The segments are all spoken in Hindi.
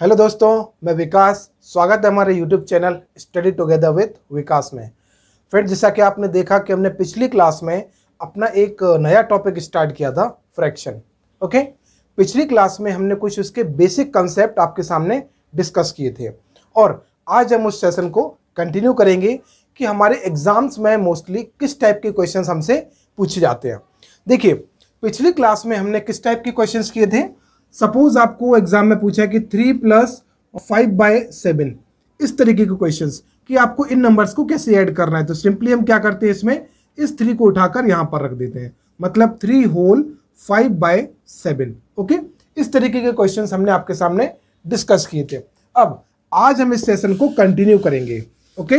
हेलो दोस्तों मैं विकास स्वागत है हमारे YouTube channel study together with Vikas में फिर जैसा कि आपने देखा कि हमने पिछली क्लास में अपना एक नया टॉपिक स्टार्ट किया था फ्रैक्शन ओके पिछली क्लास में हमने कुछ उसके बेसिक कंसेप्ट आपके सामने डिस्कस किए थे और आज हम उस सेशन को कंटिन्यू करेंगे कि हमारे एग्ज़ाम्स में मोस्टली किस टाइप के क्वेश्चन हमसे पूछे जाते हैं देखिए पिछली क्लास में हमने किस टाइप के क्वेश्चंस किए थे सपोज आपको एग्जाम में पूछा कि three plus five by seven इस तरीके के क्वेश्चंस कि आपको इन नंबर्स को कैसे ऐड करना है तो सिंपली हम क्या करते हैं इसमें इस थ्री को उठाकर यहाँ पर रख देते हैं मतलब three whole five by seven okay इस तरीके के क्वेश्चन हमने आपके सामने डिस्कस किए थे अब आज हम इस सेशन को कंटिन्यू करेंगे ओके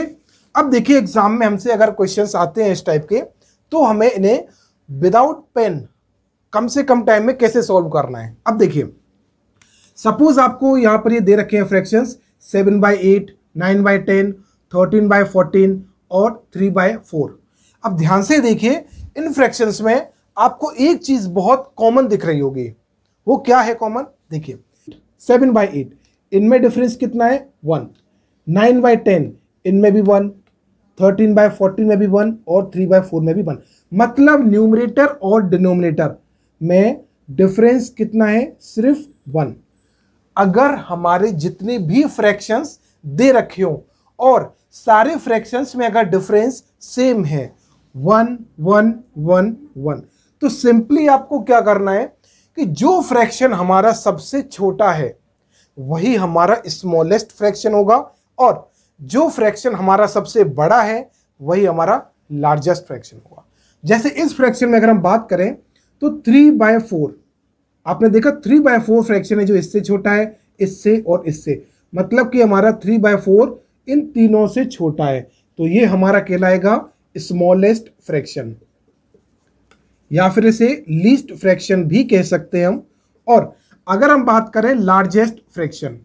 अब देखिए एग्जाम में हमसे अगर क्वेश्चन आते हैं इस टाइप के तो हमें इन्हें विदाउट पेन कम से कम टाइम में कैसे सॉल्व करना है अब देखिए सपोज आपको यहाँ पर ये दे रखे हैं fraction seven by eight nine by ten thirteen by fourteen और थ्री बाय फोर अब ध्यान से देखिए इन फ्रैक्शंस में आपको एक चीज़ बहुत कॉमन दिख रही होगी वो क्या है कॉमन देखिए सेवन बाई एट इनमें डिफरेंस कितना है वन नाइन बाई टेन इनमें भी वन थर्टीन बाई फोर्टीन में भी वन और थ्री बाय फोर में भी वन मतलब न्यूमरेटर और डिनोमिनेटर में डिफरेंस कितना है सिर्फ वन अगर हमारे जितने भी फ्रैक्शंस दे रखे हों और सारे फ्रैक्शंस में अगर डिफरेंस सेम है वन वन वन वन तो सिंपली आपको क्या करना है कि जो फ्रैक्शन हमारा सबसे छोटा है वही हमारा स्मॉलेस्ट फ्रैक्शन होगा और जो फ्रैक्शन हमारा सबसे बड़ा है वही हमारा लार्जेस्ट फ्रैक्शन होगा जैसे इस फ्रैक्शन में अगर हम बात करें तो थ्री बाय फोर आपने देखा थ्री बाय फोर फ्रैक्शन है जो इससे छोटा है इससे और इससे मतलब कि हमारा थ्री बाय फोर इन तीनों से छोटा है तो ये हमारा कहलाएगा स्मॉलेस्ट फ्रैक्शन या फिर इसे लीस्ट फ्रैक्शन भी कह सकते हैं हम और अगर हम बात करें लार्जेस्ट फ्रैक्शन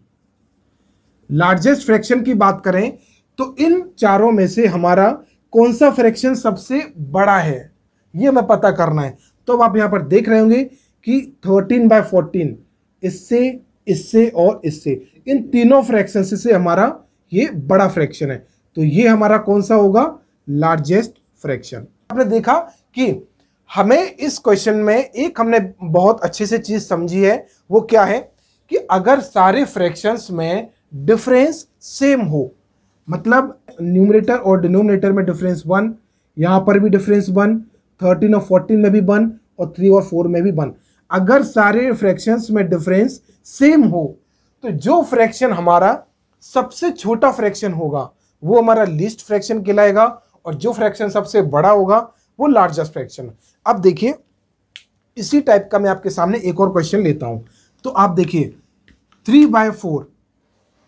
लार्जेस्ट फ्रैक्शन की बात करें तो इन चारों में से हमारा कौन सा फ्रैक्शन सबसे बड़ा है ये हमें पता करना है तो अब आप यहाँ पर देख रहे होंगे कि थर्टीन बाय फोर्टीन इससे इससे और इससे इन तीनों फ्रैक्शन से हमारा ये बड़ा फ्रैक्शन है तो ये हमारा कौन सा होगा लार्जेस्ट फ्रैक्शन आपने देखा कि हमें इस क्वेश्चन में एक हमने बहुत अच्छे से चीज़ समझी है वो क्या है कि अगर सारे फ्रैक्शंस में डिफरेंस सेम हो मतलब न्यूमरेटर और डिनोमिनेटर में डिफरेंस वन यहाँ पर भी डिफरेंस वन थर्टीन और फोर्टीन में भी वन और थ्री और फोर में भी वन अगर सारे फ्रैक्शंस में डिफरेंस सेम हो तो जो फ्रैक्शन हमारा सबसे छोटा फ्रैक्शन होगा वो हमारा लिस्ट फ्रैक्शन कहलाएगा और जो फ्रैक्शन सबसे बड़ा होगा वो लार्जेस्ट फ्रैक्शन अब देखिए इसी टाइप का मैं आपके सामने एक और क्वेश्चन लेता हूँ तो आप देखिए थ्री बाय फोर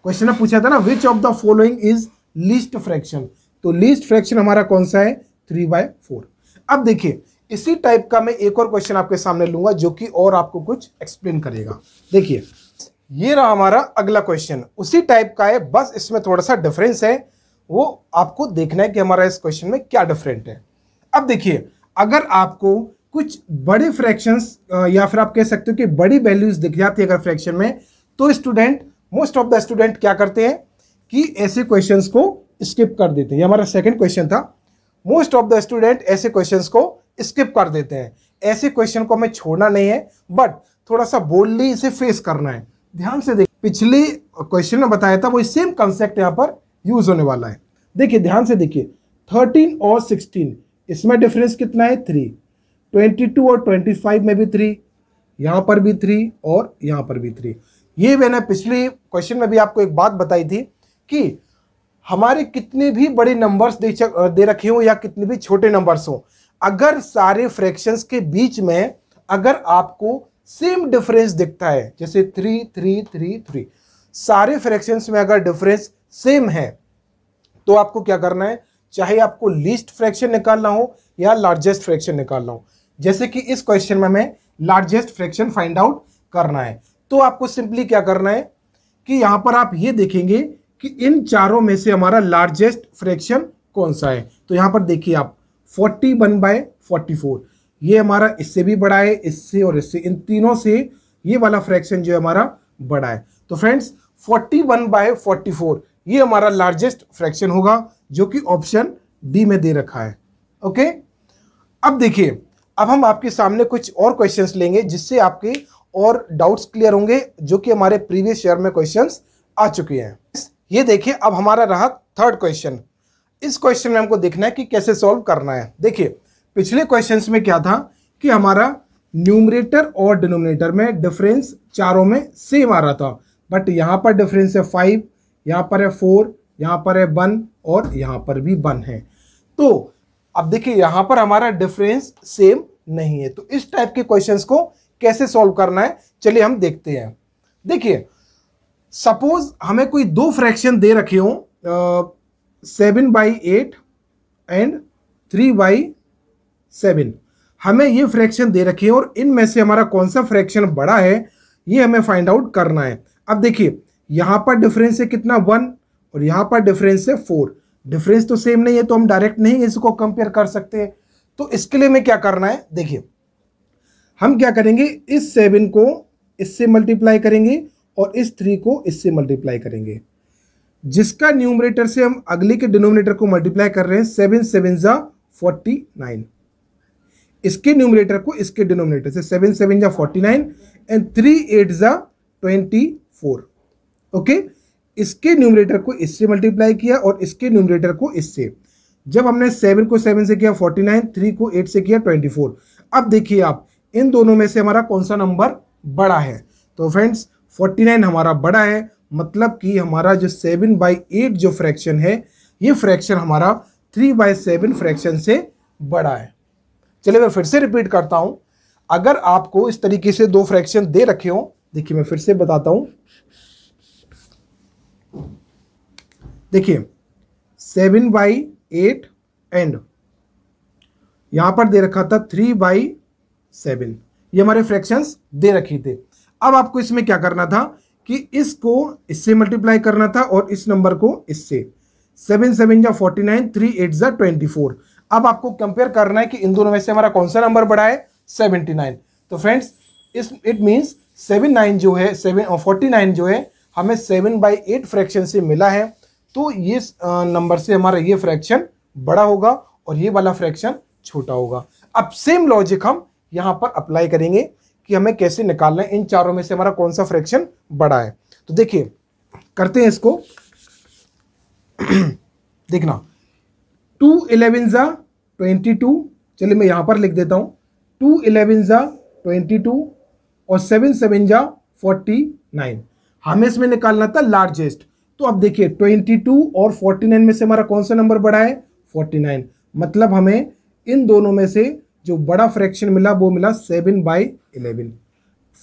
क्वेश्चन पूछा था ना which of the following is least fraction तो लिस्ट फ्रैक्शन हमारा कौन सा है थ्री बाय फोर अब देखिए इसी टाइप का मैं एक और क्वेश्चन आपके सामने लूंगा जो कि और आपको कुछ एक्सप्लेन करेगा देखिए ये रहा हमारा अगला क्वेश्चन उसी टाइप का है बस इसमें थोड़ा सा डिफरेंस है वो आपको देखना है कि हमारा इस क्वेश्चन में क्या डिफरेंट है अब देखिए अगर आपको कुछ बड़े फ्रैक्शंस या फिर आप कह सकते हो कि बड़ी वैल्यूज दिख जाती है अगर फ्रैक्शन में तो student most of the student क्या करते हैं कि ऐसे क्वेश्चंस को स्किप कर देते हैं ये हमारा सेकंड क्वेश्चन था मोस्ट ऑफ द स्टूडेंट ऐसे क्वेश्चन को स्किप कर देते हैं ऐसे क्वेश्चन को हमें छोड़ना नहीं है बट थोड़ा सा बोल्डली इसे फेस करना है ध्यान से देखिए पिछले क्वेश्चन में बताया था वही सेम कंसेप्ट यहाँ पर यूज होने वाला है देखिए ध्यान से देखिए थर्टीन और सिक्सटीन इसमें डिफरेंस कितना है थ्री ट्वेंटी टू और ट्वेंटी फाइव में भी थ्री यहाँ पर भी थ्री और यहाँ पर भी थ्री ये मैंने पिछले क्वेश्चन में भी आपको एक बात बताई थी कि हमारे कितने भी बड़े नंबर्स दे दे रखे हों या कितने भी छोटे नंबर्स हों अगर सारे फ्रैक्शंस के बीच में अगर आपको सेम डिफरेंस दिखता है जैसे थ्री थ्री थ्री थ्री सारे फ्रैक्शंस में अगर डिफरेंस सेम है तो आपको क्या करना है चाहे आपको लीस्ट फ्रैक्शन निकालना हो या लार्जेस्ट फ्रैक्शन निकालना हो जैसे कि इस क्वेश्चन में हमें लार्जेस्ट फ्रैक्शन फाइंड आउट करना है तो आपको सिंपली क्या करना है कि यहाँ पर आप ये देखेंगे कि इन चारों में से हमारा लार्जेस्ट फ्रैक्शन कौन सा है तो यहां पर देखिए आप forty one by forty four ये हमारा इससे भी बड़ा है इससे और इससे इन तीनों से ये वाला फ्रैक्शन जो है हमारा बड़ा है तो friends forty one by forty four ये हमारा लार्जेस्ट फ्रैक्शन होगा जो कि ऑप्शन डी में दे रखा है ओके अब देखिए अब हम आपके सामने कुछ और क्वेश्चंस लेंगे जिससे आपके और डाउट्स क्लियर होंगे जो कि हमारे प्रीवियस ईयर में क्वेश्चंस आ चुके हैं ये देखिए अब हमारा रहा थर्ड क्वेश्चन इस क्वेश्चन में हमको देखना है कि कैसे सॉल्व करना है देखिए पिछले क्वेश्चंस में क्या था कि हमारा न्यूमरेटर और डिनोमिनेटर में डिफरेंस चारों में सेम आ रहा था बट यहाँ पर डिफरेंस है फाइव यहाँ पर है फोर यहाँ पर है वन और यहाँ पर भी वन है तो अब देखिए यहाँ पर हमारा डिफरेंस सेम नहीं है तो इस टाइप के क्वेश्चंस को कैसे सॉल्व करना है चलिए हम देखते हैं देखिए सपोज हमें कोई दो फ्रैक्शन दे रखे हों seven by eight and three by seven हमें ये फ्रैक्शन दे रखे हैं और इनमें से हमारा कौन सा फ्रैक्शन बड़ा है ये हमें फाइंड आउट करना है अब देखिए यहाँ पर डिफरेंस है कितना वन और यहाँ पर डिफरेंस है फोर डिफरेंस तो सेम नहीं है तो हम डायरेक्ट नहीं इसको कंपेयर कर सकते तो इसके लिए हमें क्या करना है देखिए हम क्या करेंगे इस सेवन को इससे मल्टीप्लाई करेंगे और इस थ्री को इससे मल्टीप्लाई करेंगे जिसका न्यूमरेटर से हम अगले के डिनोमिनेटर को मल्टीप्लाई कर रहे हैं सेवन सेवन ज़ा फोर्टी नाइन इसके न्यूमरेटर को इसके डिनोमिनेटर से सेवन सेवन ज़ा forty nine and three eight ज़ा ट्वेंटी फोर ओके इसके न्यूमरेटर को इससे मल्टीप्लाई किया और इसके न्यूमरेटर को इससे जब हमने सेवन को सेवन से किया फोर्टी नाइन थ्री को एट से किया ट्वेंटी फोर अब देखिए आप इन दोनों में से हमारा कौन सा नंबर बड़ा है तो फ्रेंड्स 49 हमारा बड़ा है मतलब कि हमारा जो सेवन बाई एट जो फ्रैक्शन है ये फ्रैक्शन हमारा थ्री बाई सेवन फ्रैक्शन से बड़ा है चलिए मैं फिर से रिपीट करता हूँ अगर आपको इस तरीके से दो फ्रैक्शन दे रखे हों देखिए मैं फिर से बताता हूँ देखिए सेवन बाई एट एंड यहाँ पर दे रखा था थ्री बाई सेवन ये हमारे फ्रैक्शंस दे रखे थे अब आपको इसमें क्या करना था कि इसको इससे मल्टीप्लाई करना था और इस नंबर को इससे सेवन सेवन जा फोर्टी नाइन थ्री एट जा ट्वेंटी फोर अब आपको कंपेयर करना है कि इन दोनों में से हमारा कौन सा नंबर बड़ा है सेवेंटी नाइन तो फ्रेंड्स इस इट मीन्स सेवन नाइन जो है सेवन फोर्टी नाइन जो है हमें सेवन बाई एट फ्रैक्शन से मिला है तो ये नंबर uh, से हमारा ये फ्रैक्शन बड़ा होगा और ये वाला फ्रैक्शन छोटा होगा अब सेम लॉजिक हम यहाँ पर अप्लाई करेंगे कि हमें कैसे निकालना है इन चारों में से हमारा कौन सा फ्रैक्शन बड़ा है तो देखिए करते हैं इसको देखना टू इलेवन ज़ा ट्वेंटी टू चलिए मैं यहां पर लिख देता हूं टू इलेवन ज़ा ट्वेंटी टू और सेवन सेवन ज़ा फोर्टी नाइन हमें इसमें निकालना था लार्जेस्ट तो अब देखिए ट्वेंटी टू और फोर्टी नाइन में से हमारा कौन सा नंबर बड़ा है फोर्टी नाइन मतलब हमें इन दोनों में से जो बड़ा फ्रैक्शन मिला वो मिला seven by eleven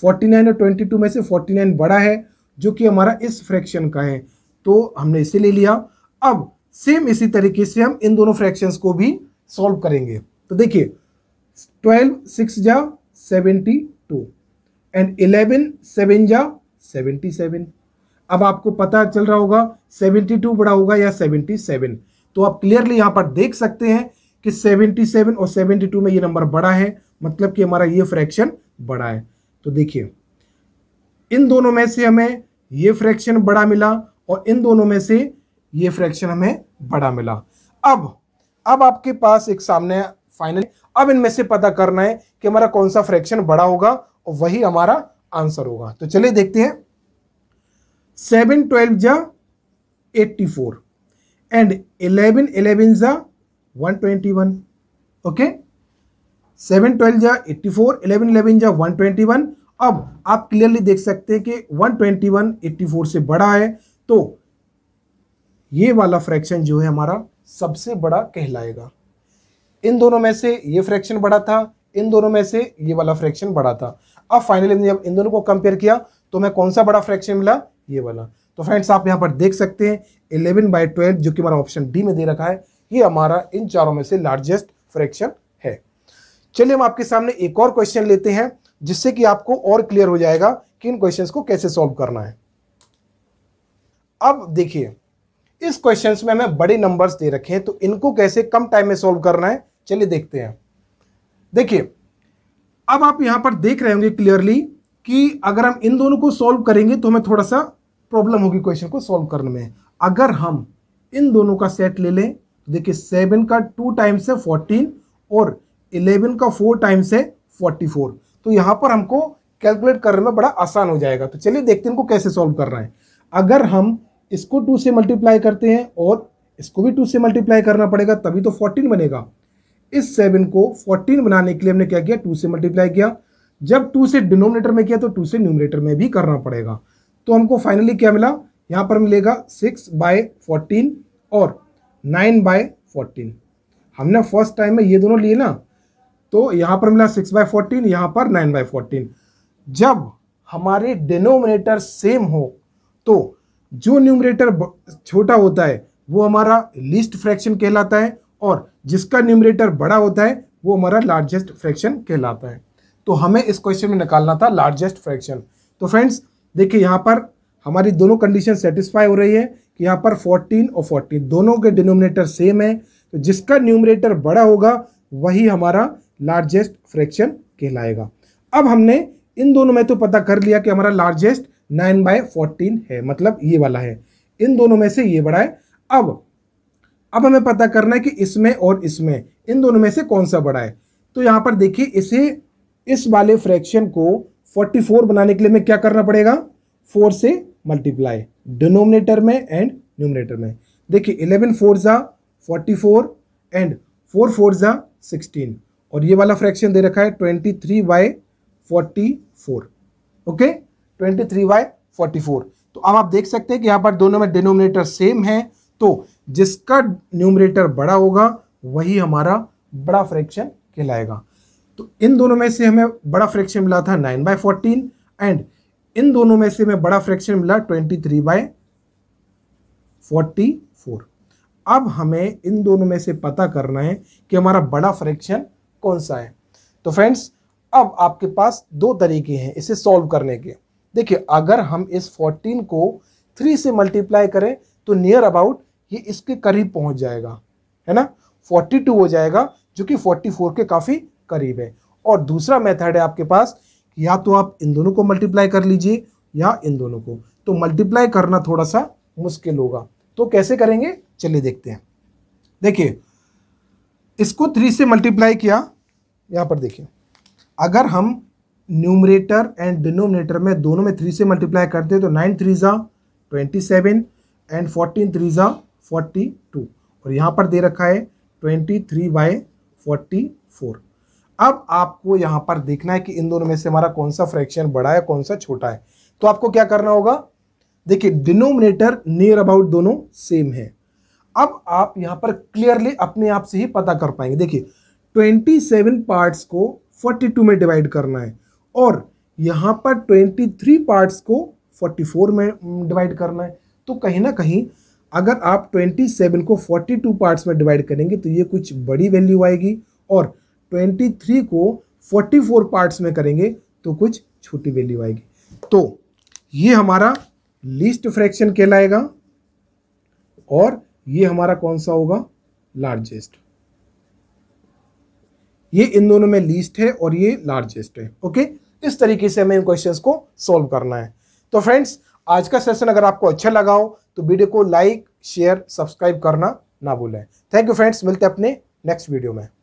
forty nine और ट्वेंटी टू में से फोर्टी नाइन बड़ा है जो कि हमारा इस फ्रैक्शन का है तो हमने इसे ले लिया अब सेम इसी तरीके से हम इन दोनों फ्रैक्शंस को भी सॉल्व करेंगे तो देखिए ट्वेल्व सिक्स जा seventy two and eleven seven जा सेवेंटी सेवन अब आपको पता चल रहा होगा सेवेंटी टू बड़ा होगा या सेवेंटी सेवन तो आप क्लियरली यहां पर देख सकते हैं कि 77 और 72 में ये नंबर बड़ा है मतलब कि हमारा ये फ्रैक्शन बड़ा है तो देखिए इन दोनों में से हमें ये फ्रैक्शन बड़ा मिला और इन दोनों में से ये फ्रैक्शन हमें बड़ा मिला अब अब आपके पास एक सामने फाइनल अब इनमें से पता करना है कि हमारा कौन सा फ्रैक्शन बड़ा होगा और वही हमारा आंसर होगा तो चलिए देखते हैं सेवन ट्वेल्व जा eighty four and eleven eleven जा 121 ओके 7 12 जा 84 11 11 जा 121 अब आप क्लियरली देख सकते हैं कि 121 84 से बड़ा है तो ये वाला फ्रैक्शन जो है हमारा सबसे बड़ा कहलाएगा इन दोनों में से ये फ्रैक्शन बड़ा था इन दोनों में से ये वाला फ्रैक्शन बड़ा था अब फाइनली जब इन दोनों को कंपेयर किया तो मैं कौन सा बड़ा फ्रैक्शन मिला ये वाला तो फ्रेंड्स आप यहां पर देख सकते हैं इलेवन बाई ट्वेल्व जो कि हमारा ऑप्शन डी में दे रखा है ये हमारा इन चारों में से लार्जेस्ट फ्रैक्शन है चलिए हम आपके सामने एक और क्वेश्चन लेते हैं जिससे कि आपको और क्लियर हो जाएगा कि इन क्वेश्चंस को कैसे सॉल्व करना है अब देखिए इस क्वेश्चंस में हमें बड़े नंबर्स दे रखे हैं तो इनको कैसे कम टाइम में सॉल्व करना है चलिए देखते हैं देखिए अब आप यहां पर देख रहे होंगे क्लियरली कि अगर हम इन दोनों को सॉल्व करेंगे तो हमें थोड़ा सा प्रॉब्लम होगी क्वेश्चन को सॉल्व करने में अगर हम इन दोनों का सेट ले लें तो देखिए सेवन का टू टाइम्स है फोर्टीन और इलेवन का फोर टाइम्स है फोर्टी फोर तो यहाँ पर हमको कैलकुलेट करने में बड़ा आसान हो जाएगा तो चलिए देखते हैं इनको कैसे सॉल्व करना है अगर हम इसको टू से मल्टीप्लाई करते हैं और इसको भी टू से मल्टीप्लाई करना पड़ेगा तभी तो फोर्टीन बनेगा इस सेवन को फोर्टीन बनाने के लिए हमने क्या किया टू से मल्टीप्लाई किया जब टू से डिनोमिनेटर में किया तो टू से न्यूमिनेटर में भी करना पड़ेगा तो हमको फाइनली क्या मिला यहाँ पर मिलेगा सिक्स बाय फोर्टीन और नाइन बाय फोर्टीन हमने फर्स्ट टाइम में ये दोनों लिए ना तो यहाँ पर मिला सिक्स बाय फोर्टीन यहाँ पर नाइन बाय फोर्टीन जब हमारे डिनोमिनेटर सेम हो तो जो न्यूमरेटर छोटा होता है वो हमारा लीस्ट फ्रैक्शन कहलाता है और जिसका न्यूमरेटर बड़ा होता है वो हमारा लार्जेस्ट फ्रैक्शन कहलाता है तो हमें इस क्वेश्चन में निकालना था लार्जेस्ट फ्रैक्शन तो फ्रेंड्स देखिए यहाँ पर हमारी दोनों कंडीशन सेटिस्फाई हो रही है कि यहाँ पर 14 और 14 दोनों के डिनोमिनेटर सेम है तो जिसका न्यूमिनेटर बड़ा होगा वही हमारा लार्जेस्ट फ्रैक्शन कहलाएगा अब हमने इन दोनों में तो पता कर लिया कि हमारा लार्जेस्ट नाइन बाय फोर्टीन है मतलब ये वाला है इन दोनों में से ये बड़ा है अब अब हमें पता करना है कि इसमें और इसमें इन दोनों में से कौन सा बड़ा है तो यहाँ पर देखिए इसे इस वाले फ्रैक्शन को 44 बनाने के लिए हमें क्या करना पड़ेगा 4 से मल्टीप्लाई डिनोमिनेटर में एंड न्यूमिनेटर में देखिए इलेवन फोर ज़ा forty four and four four ज़ा सिक्सटीन और ये वाला फ्रैक्शन दे रखा है twenty three by forty four okay twenty three by forty four तो अब आप देख सकते हैं कि यहाँ पर दोनों में डिनोमिनेटर सेम है तो जिसका न्यूमिनेटर बड़ा होगा वही हमारा बड़ा फ्रैक्शन कहलाएगा तो इन दोनों में से हमें बड़ा फ्रैक्शन मिला था नाइन बाई फोर्टीन एंड इन दोनों में से हमें बड़ा फ्रैक्शन मिला twenty three by forty four अब हमें इन दोनों में से पता करना है कि हमारा बड़ा फ्रैक्शन कौन सा है तो फ्रेंड्स अब आपके पास दो तरीके हैं इसे सॉल्व करने के देखिए अगर हम इस 14 को 3 से मल्टीप्लाई करें तो नियर अबाउट ये इसके करीब पहुंच जाएगा है ना 42 हो जाएगा जो कि 44 के काफ़ी करीब है और दूसरा मेथड है आपके पास या तो आप इन दोनों को मल्टीप्लाई कर लीजिए या इन दोनों को तो मल्टीप्लाई करना थोड़ा सा मुश्किल होगा तो कैसे करेंगे चलिए देखते हैं देखिए इसको थ्री से मल्टीप्लाई किया यहाँ पर देखिए अगर हम न्यूमरेटर एंड डिनोमिनेटर में दोनों में थ्री से मल्टीप्लाई करते हैं तो नाइन थ्री ज़ा twenty seven and fourteen three ज़ा फोर्टी टू और यहाँ पर दे रखा है twenty three by forty four अब आपको यहां पर देखना है कि इन दोनों में से हमारा कौन सा फ्रैक्शन बड़ा है कौन सा छोटा है तो आपको क्या करना होगा देखिए डिनोमिनेटर नियर अबाउट दोनों सेम है अब आप यहां पर क्लियरली अपने आप से ही पता कर पाएंगे देखिए 27 पार्ट्स को 42 में डिवाइड करना है और यहां पर 23 पार्ट्स को 44 में डिवाइड करना है तो कहीं ना कहीं अगर आप 27 को 42 पार्ट्स में डिवाइड करेंगे तो ये कुछ बड़ी वैल्यू आएगी और 23 को 44 पार्ट्स में करेंगे तो कुछ छोटी वैल्यू आएगी तो ये हमारा लीस्ट फ्रैक्शन कहलाएगा और ये हमारा कौन सा होगा लार्जेस्ट ये इन दोनों में लीस्ट है और ये लार्जेस्ट है ओके इस तरीके से हमें इन क्वेश्चंस को सॉल्व करना है तो फ्रेंड्स आज का सेशन अगर आपको अच्छा लगा हो तो वीडियो को लाइक शेयर सब्सक्राइब करना ना भूलें थैंक यू फ्रेंड्स मिलते हैं अपने नेक्स्ट वीडियो में